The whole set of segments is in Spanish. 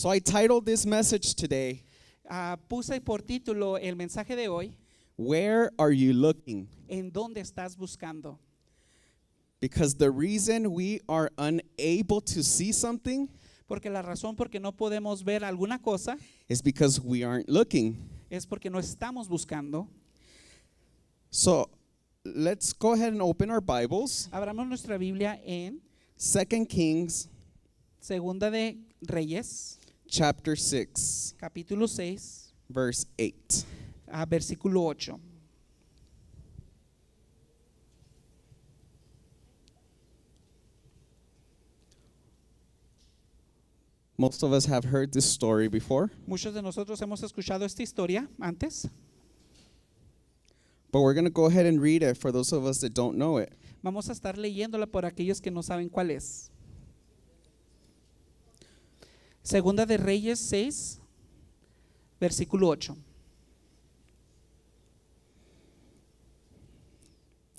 So I titled this message today, Ah, puse por título el mensaje de hoy, Where Are You Looking? ¿en dónde estás buscando? Because the reason we are unable to see something Porque la razón por que no podemos ver alguna cosa is because we aren't looking. es porque no estamos buscando. So let's go ahead and open our Bibles. Abramos nuestra Biblia en Second Kings Segunda de Reyes, chapter 6, capítulo 6, verse 8. A versículo 8. Most of us have heard this story before. Muchos de nosotros hemos escuchado esta historia antes. But we're going to go ahead and read it for those of us that don't know it. Vamos a estar leyéndola por aquellos que no saben cuál es. Segunda de Reyes 6, versículo 8.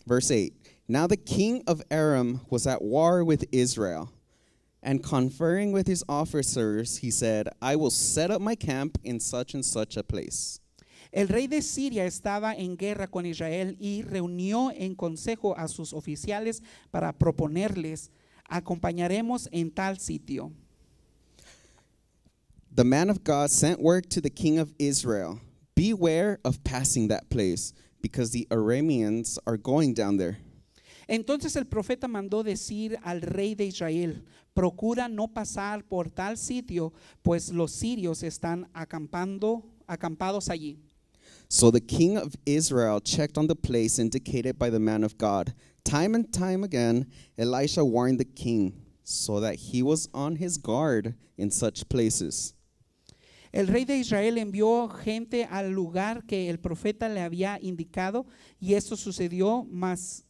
Verse 8 Now the king of Aram was at war with Israel, and conferring with his officers, he said, I will set up my camp in such and such a place. El rey de Siria estaba en guerra con Israel y reunió en consejo a sus oficiales para proponerles, acompañaremos en tal sitio. the man of God sent word to the king of Israel Beware of passing that place, because the Arameans are going down there. Entonces el profeta mandó decir al rey de Israel, procura no pasar por tal sitio, pues los sirios están acampando, acampados allí. So the king of Israel checked on the place indicated by the man of God. Time and time again, Elisha warned the king so that he was on his guard in such places. El rey de Israel envió gente al lugar que el profeta le había indicado y esto sucedió más,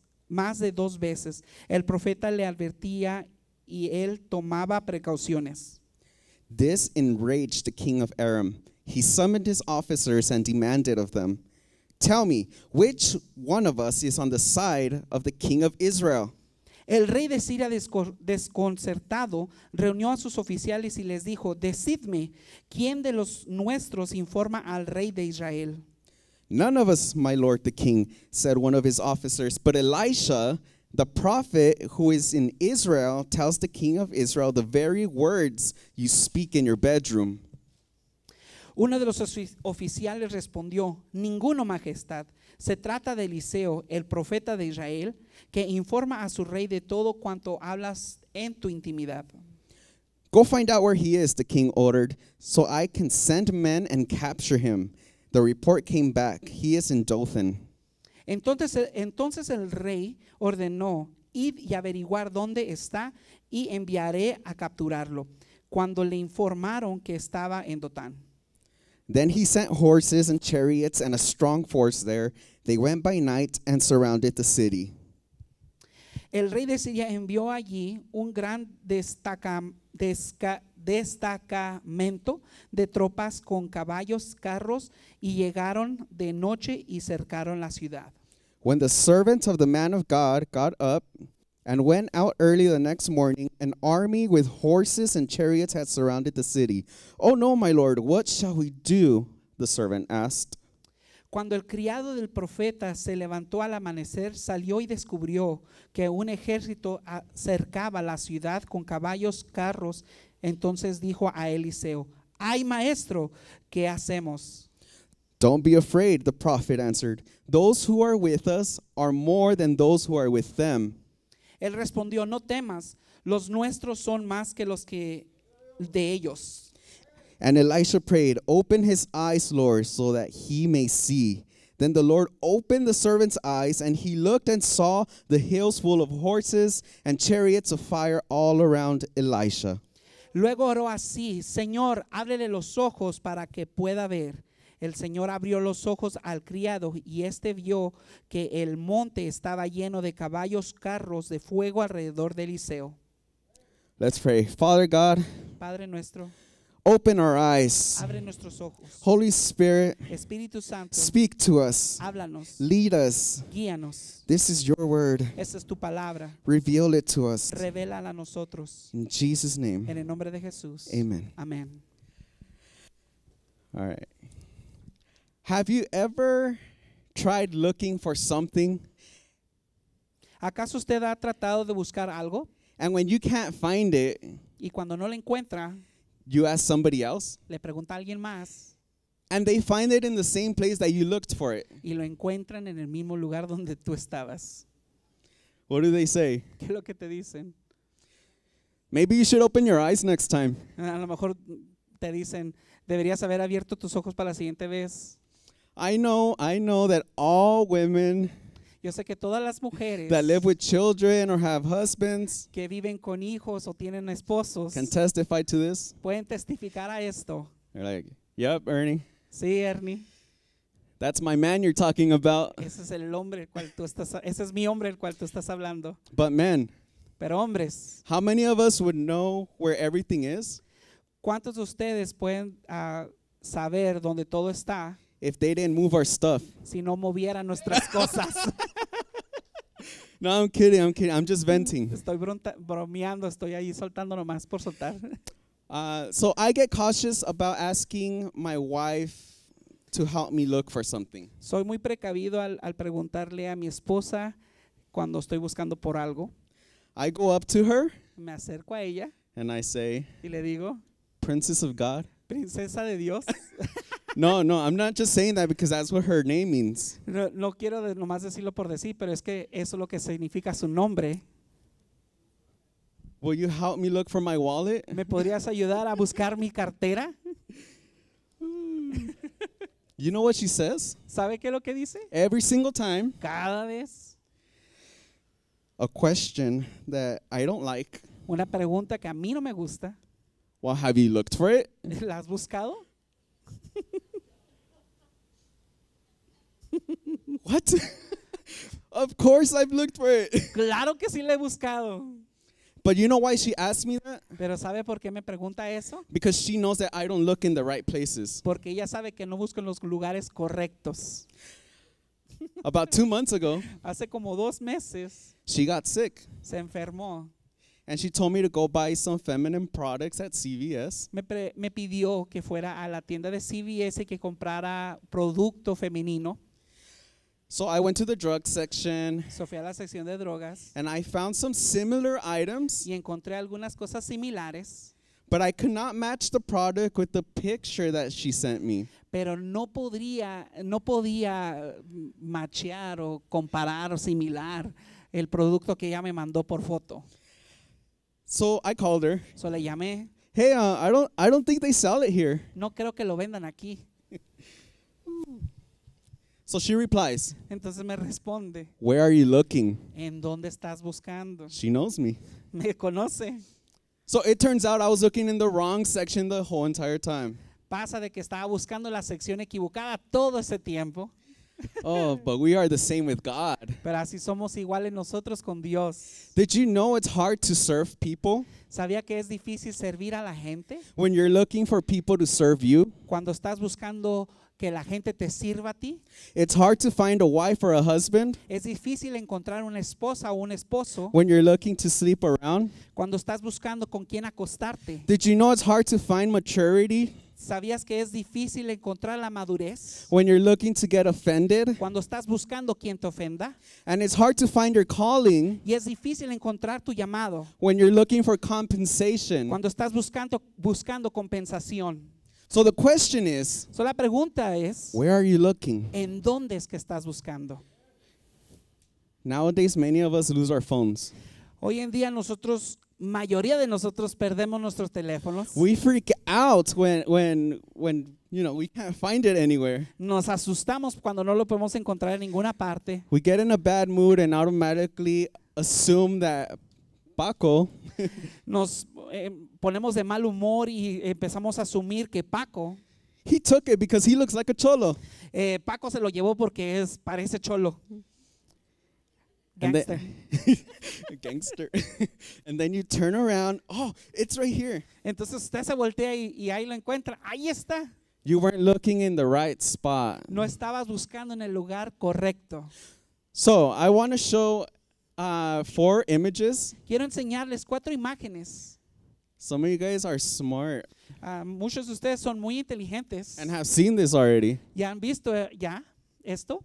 de dos veces. El profeta le advertía y él tomaba precauciones. This enraged the king of Aram. He summoned his officers and demanded of them, Tell me, which one of us is on the side of the king of Israel? El rey de Siria desconcertado reunió a sus oficiales y les dijo, decidme, ¿quién de los nuestros informa al rey de Israel? None of us, my lord the king, said one of his officers, but Elisha, the prophet who is in Israel, tells the king of Israel the very words you speak in your bedroom. Uno de los oficiales respondió, ninguno, majestad. Se trata de Eliseo, el profeta de Israel, que informa a su rey de todo cuanto hablas en tu intimidad. Go find out where he is, the king ordered, so I can send men and capture him. The report came back. He is in Dothan. Entonces, entonces el rey ordenó, id y averiguar dónde está y enviaré a capturarlo. Cuando le informaron que estaba en Dotán. Then he sent horses and chariots and a strong force there. They went by night and surrounded the city. El rey de Siria envió allí un gran destaca, desca, destacamento de tropas con caballos, carros, y llegaron de noche y cercaron la ciudad. When the servants of the man of God got up, and went out early the next morning. An army with horses and chariots had surrounded the city. Oh no, my lord, what shall we do? The servant asked. Cuando el criado del profeta se levantó al amanecer, salió y descubrió que un ejército acercaba la ciudad con caballos, carros. Entonces dijo a Eliseo, ay maestro, ¿qué hacemos? Don't be afraid, the prophet answered. Those who are with us are more than those who are with them. Él respondió, no temas, los nuestros son más que los que de ellos. And Elisha prayed, Open his eyes, Lord, so that he may see. Then the Lord opened the servant's eyes, and he looked and saw the hills full of horses and chariots of fire all around Elisha. Luego oró así, Señor, ábrele los ojos para que pueda ver el Señor abrió los ojos al criado y éste vio que el monte estaba lleno de caballos, carros de fuego alrededor de Eliseo. Let's pray. Father God, Padre nuestro, open our eyes. Abre nuestros ojos. Holy Spirit, Espíritu Santo, speak to us. Háblanos. Lead us. Guíanos. This is your word. Esa es tu palabra. Reveal it to us. Revélala a nosotros. In Jesus name. En el nombre de Jesús. Amen. Amen. All right. Have you ever tried looking for something? ¿Acaso usted ha tratado de buscar algo? And when you can't find it, y cuando no lo encuentra, you ask somebody else. Le pregunta a alguien más. And they find it in the same place that you looked for it. Y lo encuentran en el mismo lugar donde tú estabas. What do they say? ¿Qué es lo que te dicen? Maybe you should open your eyes next time. A lo mejor te dicen, deberías haber abierto tus ojos para la siguiente vez. I know, I know that all women Yo sé que todas las mujeres that live with children or have husbands que viven con hijos o tienen esposos can testify to this. pueden testificar a esto. They're like, yep, Ernie. Sí, Ernie. That's my man you're talking about. But men, pero hombres, how many of us would know where everything is? ¿Cuántos de ustedes pueden uh, saber dónde todo está? if they didn't move our stuff. Si no movieran nuestras cosas. no, I'm kidding. I'm kidding. I'm just venting. Estoy bromeando. Estoy ahí soltando nomás por soltar. Uh, so I get cautious about asking my wife to help me look for something. Soy muy precavido al, al preguntarle a mi esposa cuando estoy buscando por algo. I go up to her. Me acerco a ella. And I say. Y le digo. Princess of God. Princesa de Dios. No, no, I'm not just saying that because that's what her name means. No, no quiero de- nomás decirlo por decir, pero es que eso es lo que significa su nombre. Will you help me look for my wallet? ¿Me podrías ayudar a buscar mi cartera? You know what she says? ¿Sabe qué es lo que dice? Every single time, Cada vez a question that I don't like. una pregunta que a mí no me gusta. Well, have you looked for it? ¿La has buscado? What? of course I've looked for it. Claro que sí le he buscado. But you know why she asked me that? Pero sabe por qué me pregunta eso? Because she knows that I don't look in the right places. Porque ella sabe que no busco en los lugares correctos. About two months ago, hace como dos meses, she got sick. Se enfermó. And she told me to go buy some feminine products at CVS. Me, me pidió que fuera a la tienda de CVS y que comprara producto femenino. So I went to the drug section. So fui a la sección de drogas. And I found some similar items. Y encontré algunas cosas similares. But I could not match the product with the picture that she sent me. Pero no podría no podía mm, machear o comparar o similar el producto que ella me mandó por foto. So I called her. So le llamé. Hey, uh, I don't I don't think they sell it here. No creo que lo vendan aquí. So she replies, Entonces me responde, Where are you looking? ¿en dónde estás buscando? She knows me. Me conoce. So it turns out I was looking in the wrong section the whole entire time. Pasa de que estaba buscando la sección equivocada todo ese tiempo. Oh, but we are the same with God. Pero así somos iguales nosotros con Dios. Did you know it's hard to serve people ¿Sabía que es difícil servir a la gente? when you're looking for people to serve you? Cuando estás buscando que la gente te sirva a ti. It's hard to find a wife or a husband Es difícil encontrar una esposa o un esposo when you're looking to sleep around. cuando estás buscando con quién acostarte. Did you know it's hard to find maturity ¿Sabías que es difícil encontrar la madurez when you're looking to get offended? cuando estás buscando quien te ofenda? And it's hard to find your calling Y es difícil encontrar tu llamado when you're looking for compensation. cuando estás buscando, buscando compensación. So the question is, so la pregunta es, where are you looking? ¿En dónde es que estás buscando? Nowadays many of us lose our phones. Hoy en día nosotros mayoría de nosotros perdemos nuestros teléfonos. We freak out when when when you know we can't find it anywhere. Nos asustamos cuando no lo podemos encontrar en ninguna parte. We get in a bad mood and automatically assume that Paco, nos eh, ponemos de mal humor y empezamos a asumir que Paco. He took it because he looks like a cholo. Eh, Paco se lo llevó porque es parece cholo. Gangster. And then, gangster. and then you turn around. Oh, it's right here. Entonces usted se voltea y, y ahí lo encuentra. Ahí está. You weren't looking in the right spot. No estabas buscando en el lugar correcto. So I want to show uh, four images. Quiero enseñarles cuatro imágenes. Some of you guys are smart Uh, muchos de ustedes son muy inteligentes. and have seen this already. ¿Ya han visto eh, ya esto?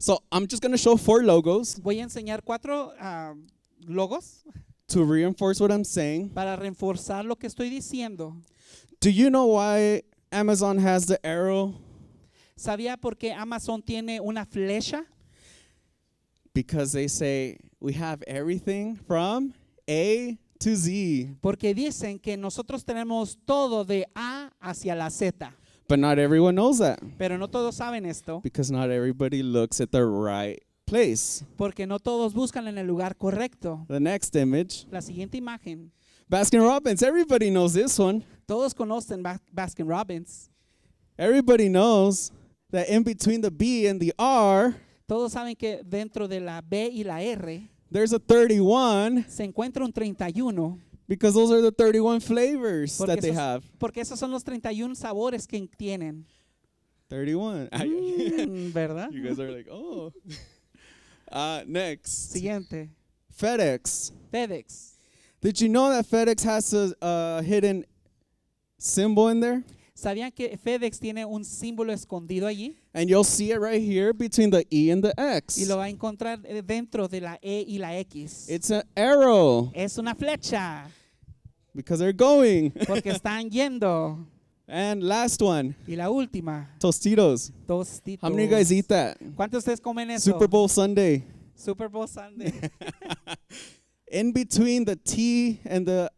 So I'm just going to show four logos Voy a enseñar cuatro ah, logos to reinforce what I'm saying. para reforzar lo que estoy diciendo. Do you know why Amazon has the arrow? ¿Sabía por qué Amazon tiene una flecha? Because they say we have everything from A to Z. Porque dicen que nosotros tenemos todo de A hacia la Z. But not everyone knows that. Pero no todos saben esto. Because not everybody looks at the right place. Porque no todos buscan en el lugar correcto. The next image. La siguiente imagen. Baskin Robbins. Everybody knows this one. Todos conocen Baskin Robbins. Everybody knows that in between the B and the R. Todos saben que dentro de la B y la R There's a 31 se encuentra un 31 because those are the 31 flavors that esos, they have. Porque esos son los 31 sabores que tienen. 31. Mm, ¿Verdad? You guys are like, "Oh." Uh, next. Siguiente. FedEx. FedEx. Did you know that FedEx has a uh, hidden symbol in there? ¿Sabían que FedEx tiene un símbolo escondido allí? And you'll see it right here between the E and the X. Y lo va a encontrar eh, dentro de la E y la X. It's an arrow. Es una flecha. Because they're going. Porque están yendo. And last one. Y la última. Tostitos. Tostitos. How many of you guys eat that? ¿Cuántos ustedes comen eso? Super Bowl Sunday. Super Bowl Sunday. In between the T and the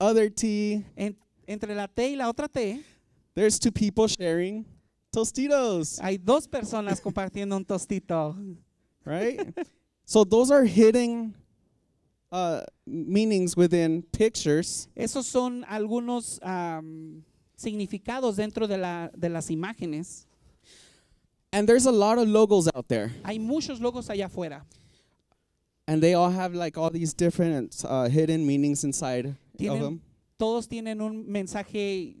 other T. En, entre la T y la otra T. There's two people sharing tostitos. Hay dos personas compartiendo un tostito. Right? so those are hidden uh, meanings within pictures. Esos son algunos um, significados dentro de, la, de las imágenes. And there's a lot of logos out there. Hay muchos logos allá afuera. And they all have like all these different uh, hidden meanings inside tienen, of them. Todos tienen un mensaje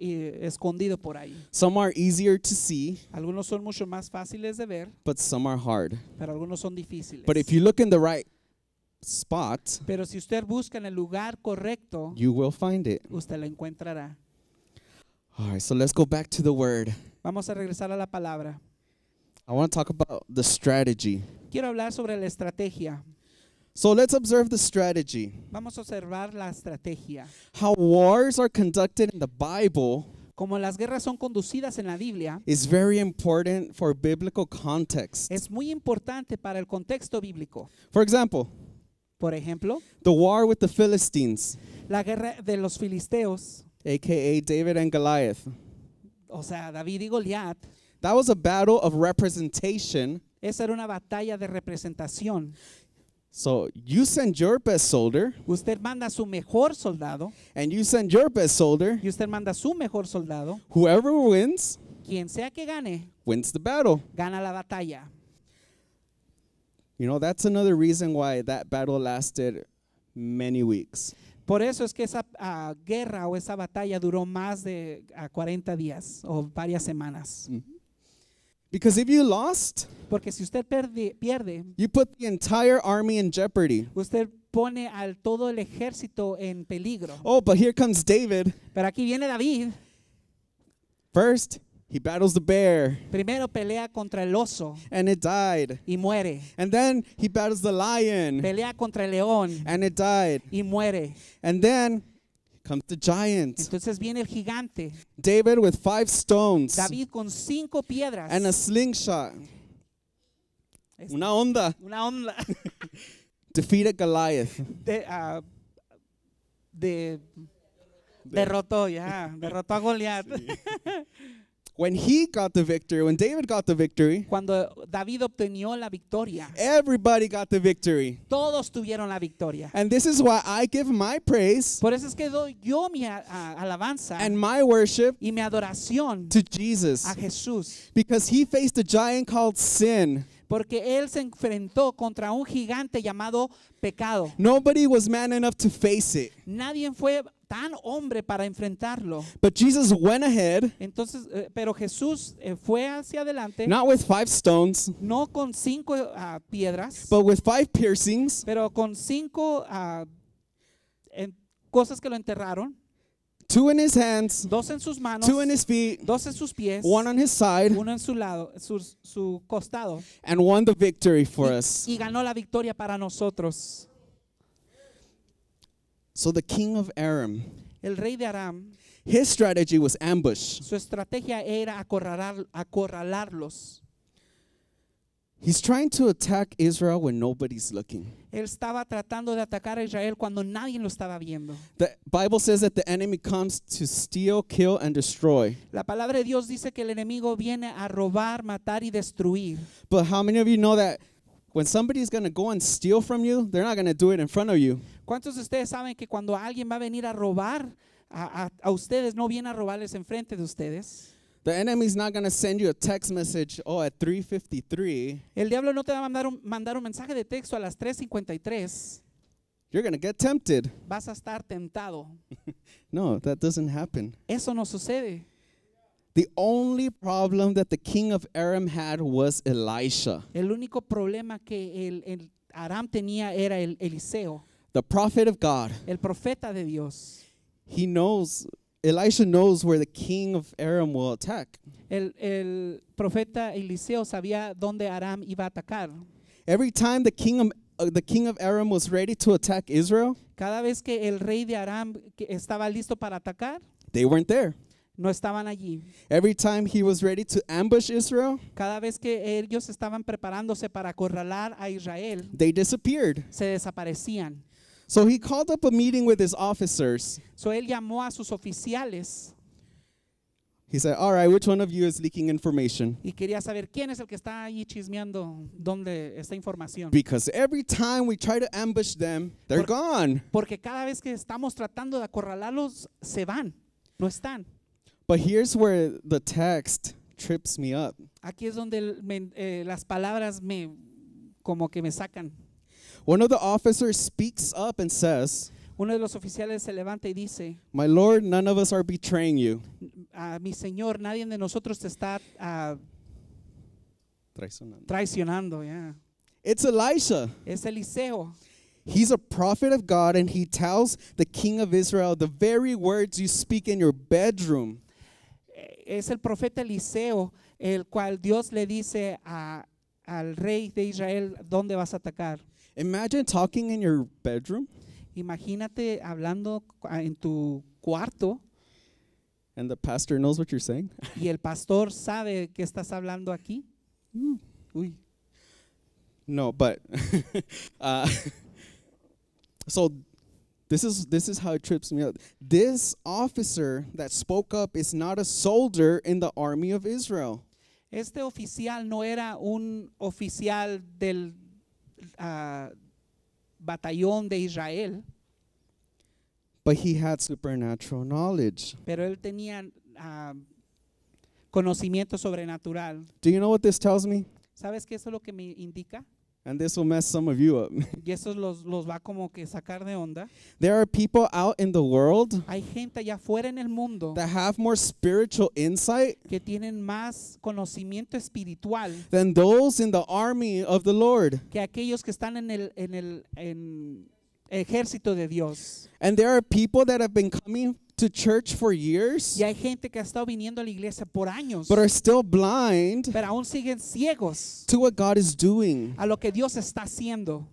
escondido por ahí. Some are easier to see, algunos son mucho más fáciles de ver, but some are hard. pero algunos son difíciles. But if you look in the right spot, pero si usted busca en el lugar correcto, you will find it. usted lo encontrará. All so let's go back to the word. Vamos a regresar a la palabra. I want to talk about the strategy. Quiero hablar sobre la estrategia. So let's observe the strategy. Vamos a observar la estrategia. How wars are conducted in the Bible como las guerras son conducidas en la Biblia, is very important for biblical context. es muy importante para el contexto bíblico. For example, por ejemplo, the war with the Philistines, la guerra de los filisteos, aka David and Goliath. O sea, David y Goliat. That was a battle of representation. Esa era una batalla de representación. So you send your best soldier. Usted manda su mejor soldado. And you send your best soldier. Y usted manda su mejor soldado. Whoever wins. Quien sea que gane. Wins the battle. Gana la batalla. You know that's another reason why that battle lasted many weeks. Por eso es que esa uh, guerra o esa batalla duró más de uh, ah, 40 días o varias semanas. Mm -hmm. Because if you lost, porque si usted perde, pierde, you put the entire army in jeopardy. Usted pone al todo el ejército en peligro. Oh, but here comes David. Pero aquí viene David. First, he battles the bear. Primero pelea contra el oso. And it died. Y muere. And then he battles the lion. Pelea contra el león. And it died. Y muere. And then comes the giant. Entonces viene el gigante. David with five stones. David con cinco piedras. And a slingshot. Este, una onda. Una onda. Defeated Goliath. De, uh, de, derrotó, ya. Yeah. derrotó a Goliat. Sí. When he got the victory, when David got the victory, cuando David obtenió la victoria, everybody got the victory. Todos tuvieron la victoria. And this is why I give my praise. Por eso es que doy yo mi alabanza and my worship y mi adoración to Jesus. A Jesús. Because he faced a giant called sin. porque él se enfrentó contra un gigante llamado pecado. Nobody was man enough to face it. Nadie fue tan hombre para enfrentarlo. But Jesus went ahead. Entonces, eh, pero Jesús eh, fue hacia adelante. Not with five stones. No con cinco uh, piedras. But with five piercings. Pero con cinco uh, en, cosas que lo enterraron. Two in his hands. Dos en sus manos. Two in his feet. Dos en sus pies. One on his side. Uno en su lado, su, su costado. And won the victory for y, us. Y ganó la victoria para nosotros. So the king of Aram, el rey de Aram, his strategy was ambush. Su estrategia era acorralar, acorralarlos. He's trying to attack Israel when nobody's looking. Él estaba tratando de atacar a Israel cuando nadie lo estaba viendo. The Bible says that the enemy comes to steal, kill and destroy. La palabra de Dios dice que el enemigo viene a robar, matar y destruir. But how many of you know that When somebody's going to go and steal from you, they're not going to do it in front of you. ¿Cuántos de ustedes saben que cuando alguien va a venir a robar a, a, a ustedes, no viene a robarles enfrente de ustedes? The enemy's not going to send you a text message, oh, at 3.53. El diablo no te va a mandar un, mandar un mensaje de texto a las 3.53. You're going to get tempted. Vas a estar tentado. no, that doesn't happen. Eso no sucede. The only problem that the king of Aram had was Elisha. El único problema que el, el Aram tenía era el Eliseo. The prophet of God. El profeta de Dios. He knows Elisha knows where the king of Aram will attack. El, el profeta Eliseo sabía dónde Aram iba a atacar. Every time the king of uh, the king of Aram was ready to attack Israel, cada vez que el rey de Aram estaba listo para atacar, they weren't there. no estaban allí. Every time he was ready to ambush Israel, cada vez que ellos estaban preparándose para acorralar a Israel, they disappeared. Se desaparecían. So he called up a meeting with his officers. So él llamó a sus oficiales. He said, "All right, which one of you is leaking information?" Y quería saber quién es el que está ahí chismeando dónde está información. Because every time we try to ambush them, they're Por, gone. Porque cada vez que estamos tratando de acorralarlos, se van, no están. But here's where the text trips me up. Aquí es donde me, eh, las palabras me como que me sacan. One of the officers speaks up and says, Uno de los oficiales se levanta y dice, "My lord, none of us are betraying you." "A mi señor, nadie de nosotros te está ah, Traicionando. traicionando." It's Elisha. Es Eliseo. He's a prophet of God and he tells the king of Israel the very words you speak in your bedroom. es el profeta Eliseo, el cual Dios le dice al rey de Israel, ¿dónde vas a atacar? Imagine talking in your bedroom. Imagínate hablando en tu cuarto. Y el pastor sabe que estás hablando aquí. Mm. No, but uh, so This is this is how it trips me up. This officer that spoke up is not a soldier in the army of Israel. Este oficial no era un oficial del uh, batallón de Israel. But he had supernatural knowledge. Pero él tenía uh, conocimiento sobrenatural. Do you know what this tells me? ¿Sabes qué es lo que me indica? And this will mess some of you up. Y eso los, los va como que sacar de onda. There are people out in the world Hay gente allá en el mundo that have more spiritual insight que tienen más conocimiento espiritual than those in the army of the Lord. que aquellos que están en el, en el en ejército de Dios. And there are people that have been coming church for years, y hay gente que ha estado viniendo a la iglesia por años, blind pero aún siguen ciegos doing. a lo que Dios está haciendo.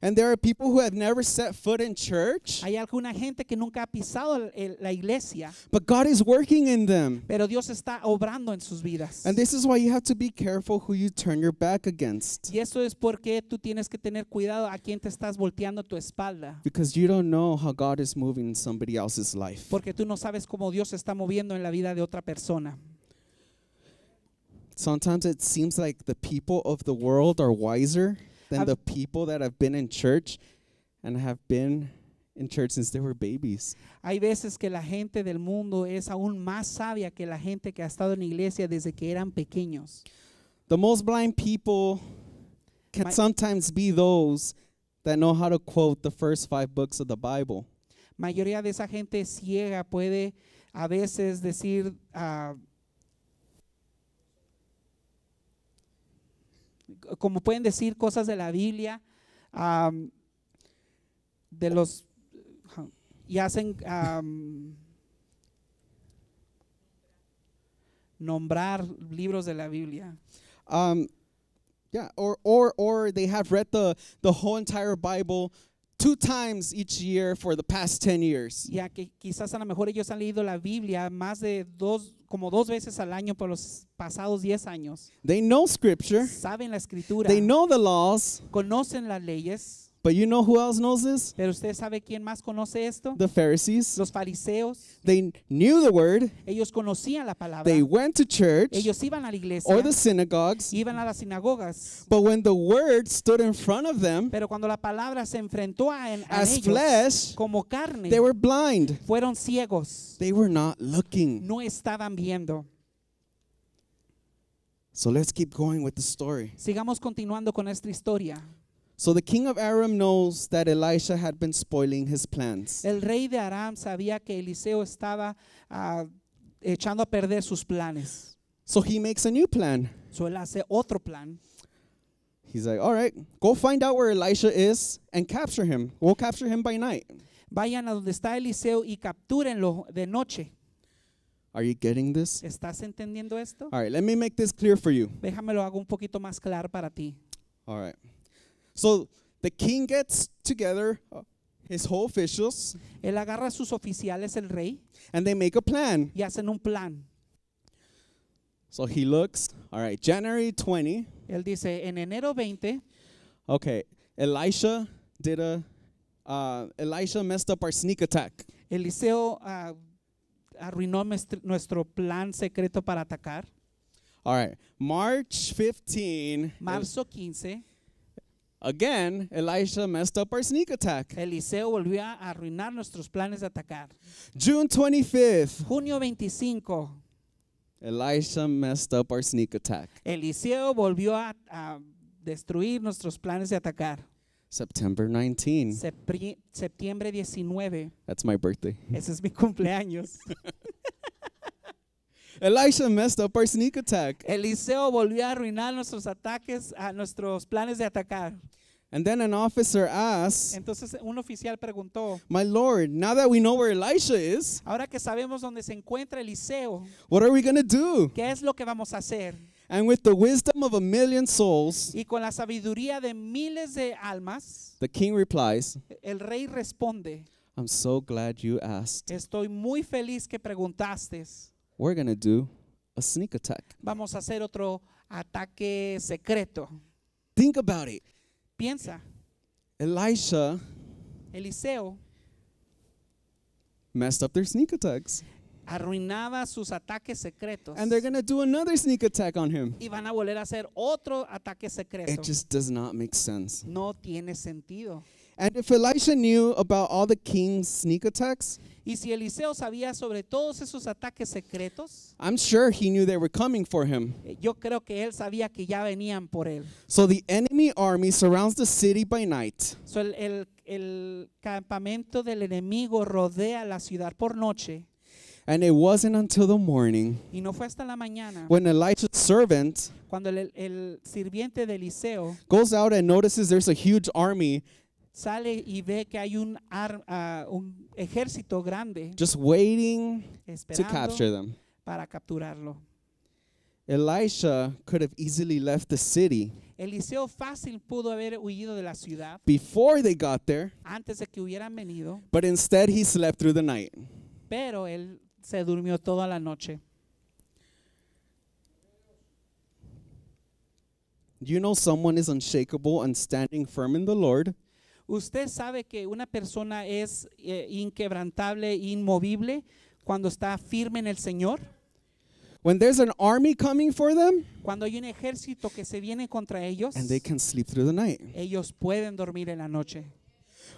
And there are people who have never set foot in church. Hay alguna gente que nunca ha pisado la iglesia. But God is working in them. Pero Dios está obrando en sus vidas. And this is why you have to be careful who you turn your back against. Y eso es porque tú tienes que tener cuidado a quién te estás volteando tu espalda. Because you don't know how God is moving in somebody else's life. Porque tú no sabes cómo Dios está moviendo en la vida de otra persona. Sometimes it seems like the people of the world are wiser. than the people that have been in church and have been in church since they were babies. Hay veces que la gente del mundo es aún más sabia que la gente que ha estado en iglesia desde que eran pequeños. The most blind people can sometimes be those that know how to quote the first five books of the Bible. Mayoría de esa gente ciega puede a veces decir uh, como pueden decir cosas de la Biblia, de los, y hacen nombrar libros de la Biblia. Um, yeah, or, or, they have read the, the whole entire Bible two times each year for the past 10 years. Ya que quizás a lo mejor ellos han leído la Biblia más de dos como dos veces al año por los pasados 10 años. They know scripture. Saben la escritura. They know the laws. Conocen las leyes. But you know who else knows this? Pero usted sabe quién más conoce esto? The Pharisees. Los fariseos. They knew the word. Ellos conocían la palabra. They went to church. Ellos iban a la iglesia. Or the synagogues. Iban a las sinagogas. But when the word stood in front of them, pero cuando la palabra se enfrentó a, en, a as ellos, flesh, como carne, they were blind. Fueron ciegos. They were not looking. No estaban viendo. So let's keep going with the story. Sigamos continuando con esta historia. So the king of Aram knows that Elisha had been spoiling his plans. El rey de Aram sabía que Eliseo estaba uh, echando a perder sus planes. So he makes a new plan. So él hace otro plan. He's like, all right, go find out where Elisha is and capture him. We'll capture him by night. Vayan a donde está Eliseo y captúrenlo de noche. Are you getting this? ¿Estás entendiendo esto? All right, let me make this clear for you. Déjamelo hago un poquito más claro para ti. All right. So the king gets together uh, his whole officials. Él agarra a sus oficiales, el rey. And they make a plan. Y hacen un plan. So he looks, all right, January 20. Él dice, en enero 20. Okay, Elisha did a, uh, Elisha messed up our sneak attack. Eliseo uh, arruinó nuestro plan secreto para atacar. All right, March 15. Marzo 15. Again, Elisha messed up our sneak attack. Eliseo volvió a arruinar nuestros planes de atacar. June 25th, Junio 25, Elisha messed up our sneak attack. Eliseo volvió a, destruir nuestros planes de atacar. September 19, septiembre 19, That's my birthday. ese es mi cumpleaños. Elisha messed up our sneak attack. Eliseo volvió a arruinar nuestros ataques, a nuestros planes de atacar. And then an officer asked, Entonces un oficial preguntó, My lord, now that we know where Elisha is, ahora que sabemos dónde se encuentra Eliseo, what are we going to do? ¿Qué es lo que vamos a hacer? And with the wisdom of a million souls, y con la sabiduría de miles de almas, the king replies, el rey responde, I'm so glad you asked. Estoy muy feliz que preguntaste we're going to do a sneak attack. Vamos a hacer otro ataque secreto. Think about it. Piensa. Elisha Eliseo messed up their sneak attacks. Arruinaba sus ataques secretos. And they're going to do another sneak attack on him. Y van a volver a hacer otro ataque secreto. It just does not make sense. No tiene sentido. And if Elisha knew about all the king's sneak attacks, y si Eliseo sabía sobre todos esos ataques secretos, I'm sure he knew they were coming for him. Eh, yo creo que él sabía que ya venían por él. So the enemy army surrounds the city by night. So el, el, el campamento del enemigo rodea la ciudad por noche. And it wasn't until the morning Y no fue hasta la mañana when Elisha's servant cuando el, el sirviente de Eliseo goes out and notices there's a huge army sale y ve que hay un, ar, uh, un ejército grande just waiting to capture them. para capturarlo. Elisha could have easily left the city Eliseo fácil pudo haber huido de la ciudad before they got there, antes de que hubieran venido, but instead he slept through the night. pero él se durmió toda la noche. You know, someone is unshakable and standing firm in the Lord Usted sabe que una persona es eh, inquebrantable, inmovible cuando está firme en el Señor. cuando hay un ejército que se viene contra ellos, and ellos pueden dormir en la noche.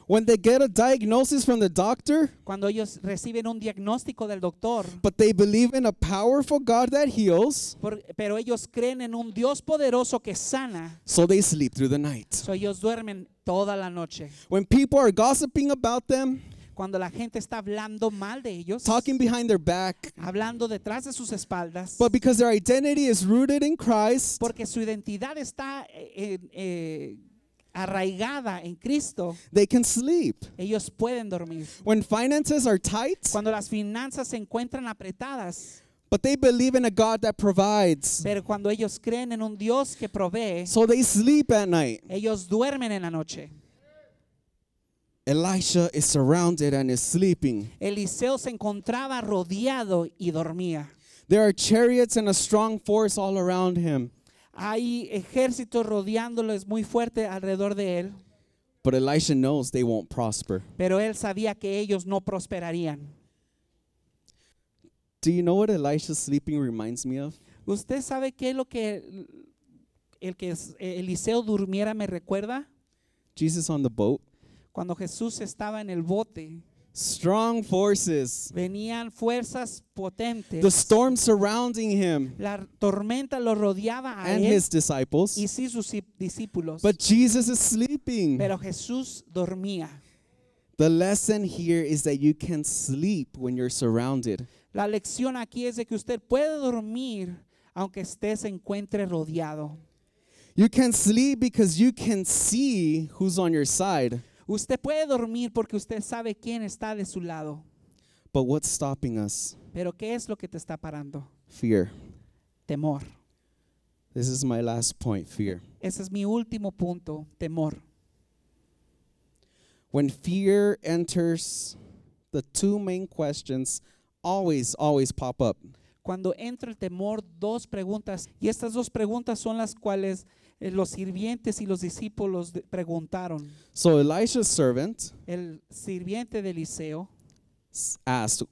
When they get a diagnosis from the doctor, cuando ellos reciben un diagnóstico del doctor, but they believe in a powerful God that heals, por, pero ellos creen en un Dios poderoso que sana. So they sleep through the night. So ellos duermen toda la noche. When people are gossiping about them, cuando la gente está hablando mal de ellos, talking behind their back, hablando detrás de sus espaldas, but because their identity is rooted in Christ, porque su identidad está eh, eh, arraigada en Cristo, they can sleep. Ellos pueden dormir. When finances are tight, cuando las finanzas se encuentran apretadas, but they believe in a God that provides. Pero cuando ellos creen en un Dios que provee, so they sleep at night. Ellos duermen en la noche. Elisha is surrounded and is sleeping. Eliseo se encontraba rodeado y dormía. There are chariots and a strong force all around him. Hay ejércitos rodeándoles muy fuerte alrededor de él. But Elisha Pero él sabía que ellos no prosperarían. Do you know sleeping reminds me of? ¿Usted sabe qué es lo que el que eh, Eliseo durmiera me recuerda? Jesus on the boat. Cuando Jesús estaba en el bote. Strong forces. Venían fuerzas potentes. The storm surrounding him. La tormenta lo rodeaba a and él his disciples. y sí sus discípulos. But Jesus is sleeping. Pero Jesús dormía. The lesson here is that you can sleep when you're surrounded. La lección aquí es de que usted puede dormir aunque esté se encuentre rodeado. You can sleep because you can see who's on your side. Usted puede dormir porque usted sabe quién está de su lado. Pero ¿qué es lo que te está parando? Fear. Temor. This is my last point, fear. Ese es mi último punto, temor. When fear enters, the two main questions always, always pop up. Cuando entra el temor, dos preguntas, y estas dos preguntas son las cuales eh, los sirvientes y los discípulos preguntaron. So Elisha's servant, el sirviente de Eliseo, asked,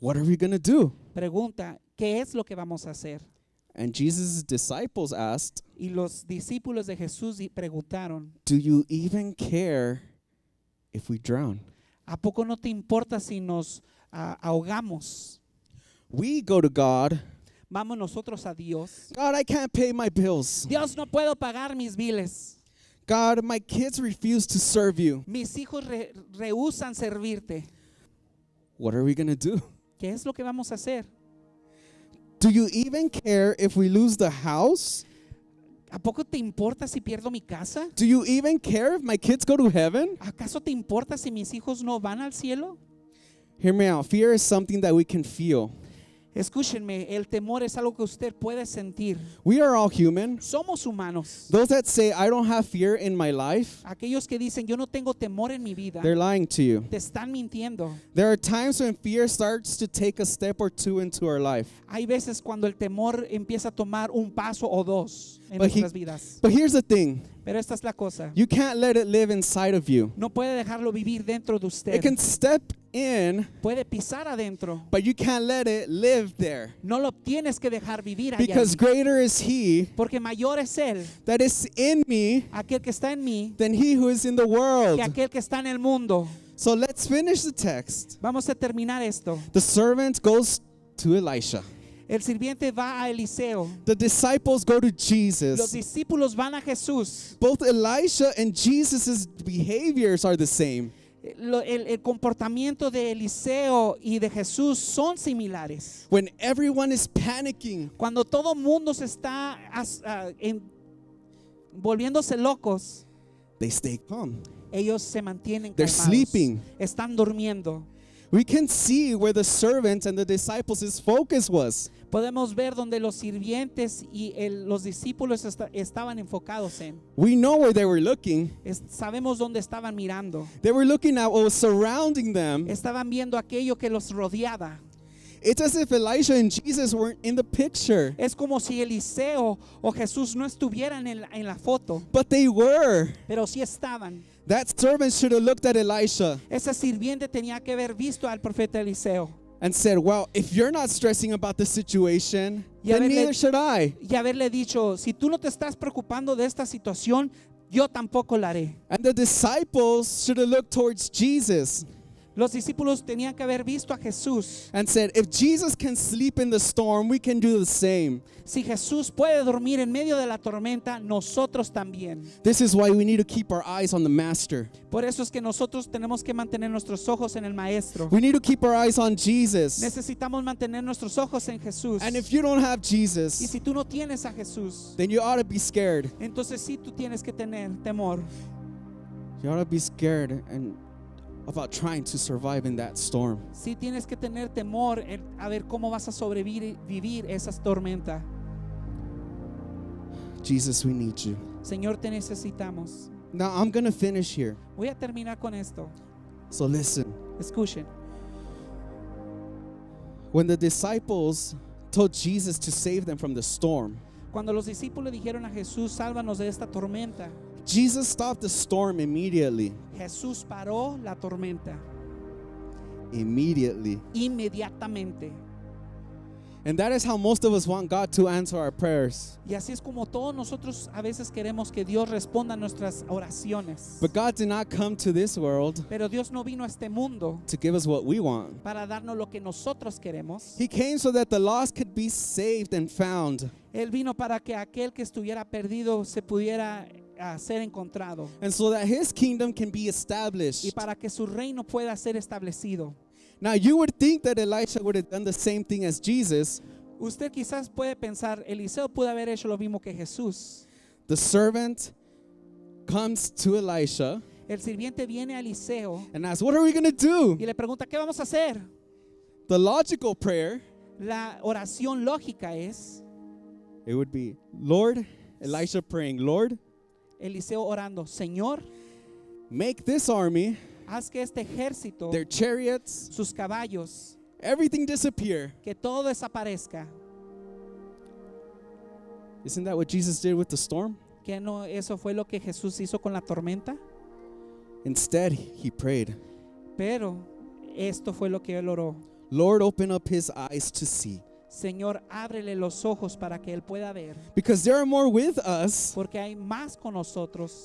"What are we going to do?" Pregunta, ¿qué es lo que vamos a hacer? And Jesus' disciples asked, y los discípulos de Jesús preguntaron, "Do you even care if we drown?" ¿A poco no te importa si nos uh, ahogamos? We go to God vamos nosotros a Dios. God, I can't pay my bills. Dios, no puedo pagar mis biles. God, my kids refuse to serve you. Mis hijos re rehusan servirte. What are we going to do? ¿Qué es lo que vamos a hacer? Do you even care if we lose the house? ¿A poco te importa si pierdo mi casa? Do you even care if my kids go to heaven? ¿Acaso te importa si mis hijos no van al cielo? Hear me out. Fear is something that we can feel. Escúchenme, el temor es algo que usted puede sentir. We are all human. Somos humanos. Those that say I don't have fear in my life, aquellos que dicen yo no tengo temor en mi vida, they're lying to you. Te están mintiendo. There are times when fear starts to take a step or two into our life. Hay veces cuando el temor empieza a tomar un paso o dos en but nuestras he, vidas. But here's the thing. Pero esta es la cosa. You can't let it live inside of you. No puede dejarlo vivir dentro de usted. It can step in, puede pisar adentro. But you can't let it live there. No lo tienes que dejar vivir allá. Because greater is he Porque mayor es él. That is in me, aquel que está en mí. Than he who is in the world. Que aquel que está en el mundo. So let's finish the text. Vamos a terminar esto. The servant goes to Elisha. El sirviente va a Eliseo. The disciples go to Jesus. Los discípulos van a Jesús. Both Elisha and Jesus' behaviors are the same. Eh, el, el, comportamiento de Eliseo y de Jesús son similares. When everyone is panicking, cuando todo mundo se está ah, en, volviéndose locos, they stay calm. Ellos se mantienen They're sleeping. Están durmiendo. We can see where the servants and the disciples' focus was. Podemos ver donde los sirvientes y el, los discípulos est estaban enfocados en. We know where they were looking. Es, sabemos dónde estaban mirando. They were looking at what was surrounding them. Estaban viendo aquello que los rodeaba. It's as if Elijah and Jesus weren't in the picture. Es como si Eliseo o Jesús no estuvieran en la, en la foto. But they were. Pero sí estaban. That servant should have looked at Elisha. Ese sirviente tenía que haber visto al profeta Eliseo. And said, "Well, if you're not stressing about the situation, y then haberle, neither should I." Y haberle dicho, si tú no te estás preocupando de esta situación, yo tampoco la haré. And the disciples should have looked towards Jesus. Los discípulos tenían que haber visto a Jesús. And said, if Jesus can sleep in the storm, we can do the same. Si Jesús puede dormir en medio de la tormenta, nosotros también. This is why we need to keep our eyes on the master. Por eso es que nosotros tenemos que mantener nuestros ojos en el maestro. We need to keep our eyes on Jesus. Necesitamos mantener nuestros ojos en Jesús. And if you don't have Jesus, y si tú no tienes a Jesús, then you ought to be scared. Entonces sí tú tienes que tener temor. You ought to be scared and about trying to survive in that storm. Si tienes que tener temor a ver cómo vas a sobrevivir esa tormenta. Jesus, we need you. Señor, te necesitamos. Now I'm going to finish here. Voy a terminar con esto. So listen. Escuchen. When the disciples told Jesus to save them from the storm. Cuando los discípulos dijeron a Jesús, sálvanos de esta tormenta. Jesus stopped the storm immediately. Jesús paró la tormenta. Inmediatamente. Y así es como todos nosotros a veces queremos que Dios responda nuestras oraciones. Pero Dios no vino a este mundo para darnos lo que nosotros queremos. Él vino para que aquel que estuviera perdido se pudiera a ser encontrado. And so that his kingdom can be established. Y para que su reino pueda ser establecido. Now you would think that Elisha would have done the same thing as Jesus. Usted quizás puede pensar, Eliseo pudo haber hecho lo mismo que Jesús. The servant comes to Elisha. El sirviente viene a Eliseo. And asks, "What are we going to do?" Y le pregunta, "¿Qué vamos a hacer?" The logical prayer, la oración lógica es It would be, "Lord, Elisha praying, Lord, Eliseo orando, Señor, make this army, haz que este ejército, their chariots, sus caballos, everything disappear. Que todo desaparezca. Isn't that what Jesus did with the storm? ¿Que no eso fue lo que Jesús hizo con la tormenta? Instead, he prayed. Pero esto fue lo que él oró. Lord, open up his eyes to see. Señor, ábrele los ojos para que él pueda ver. Porque hay más con nosotros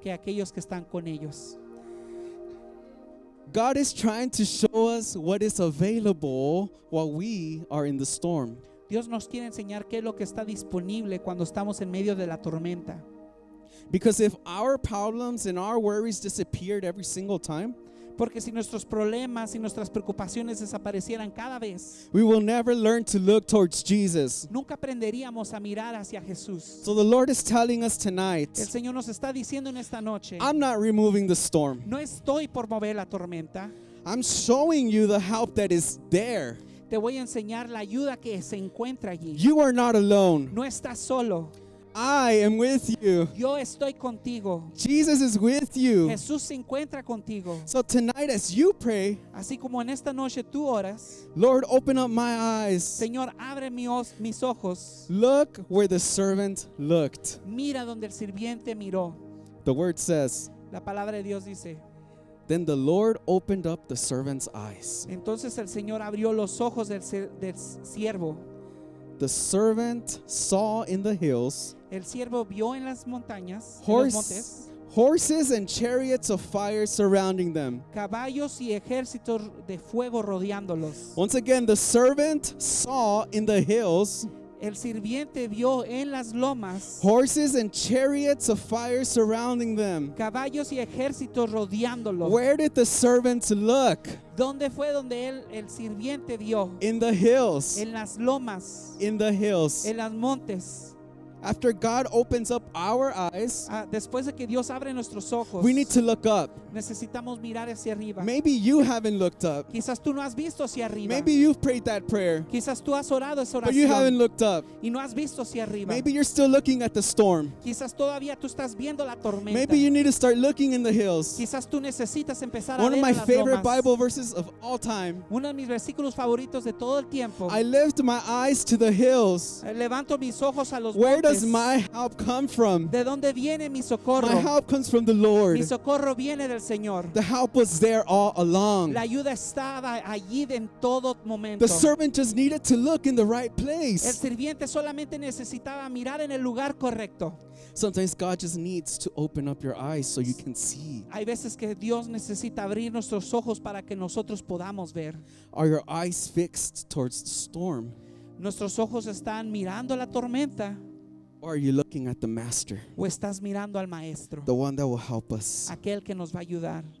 que aquellos que están con ellos. God is trying to show us what is available while we are in the storm. Dios nos quiere enseñar qué es lo que está disponible cuando estamos en medio de la tormenta. Because if our problems and our worries disappeared every single time, porque si nuestros problemas y nuestras preocupaciones desaparecieran cada vez, Nunca aprenderíamos a mirar hacia Jesús. So the El Señor nos está diciendo en esta noche. storm. No estoy por mover la tormenta. Te voy a enseñar la ayuda que se encuentra allí. You alone. No estás solo. I am with you. Yo estoy contigo. Jesus is with you. Jesús se encuentra contigo. So tonight as you pray, así como en esta noche tú oras, Lord, open up my eyes. Señor, abre mis ojos. Look where the servant looked. Mira donde el sirviente miró. The word says, la palabra de Dios dice, Then the Lord opened up the servant's eyes. Entonces el Señor abrió los ojos del, del siervo. The servant saw in the hills el siervo vio en las montañas, Horse, en los montes, horses and chariots of fire surrounding them. caballos y ejércitos de fuego rodeándolos. Once again, the servant saw in the hills El sirviente vio en las lomas horses and chariots of fire surrounding them. caballos y ejércitos rodeándolos. Where did the servants look? ¿Dónde fue donde él, el sirviente vio? In the hills. En las lomas, In the hills. en las montes. After God opens up our eyes, ah, después de que Dios abre nuestros ojos, we need to look up. Necesitamos mirar hacia arriba. Maybe you haven't looked up. Quizás tú no has visto hacia arriba. Maybe you've prayed that prayer. Quizás tú has orado esa oración. But you haven't looked up. Y no has visto hacia arriba. Maybe you're still looking at the storm. Quizás todavía tú estás viendo la tormenta. Maybe you need to start looking in the hills. Quizás tú necesitas empezar One a ver One of my favorite lomas. Bible verses of all time. Uno de mis versículos favoritos de todo el tiempo. I lift my eyes to the hills. Levanto mis ojos a los Where does my help come from? ¿De dónde viene mi socorro? My help comes from the Lord. Mi socorro viene del Señor. The help was there all along. La ayuda estaba allí en todo momento. The servant just needed to look in the right place. El sirviente solamente necesitaba mirar en el lugar correcto. Sometimes God just needs to open up your eyes so you can see. Hay veces que Dios necesita abrir nuestros ojos para que nosotros podamos ver. Are your eyes fixed towards the storm? Nuestros ojos están mirando la tormenta. Or are you looking at the master? O estás mirando al maestro. The one that will help us. Aquel que nos va a ayudar.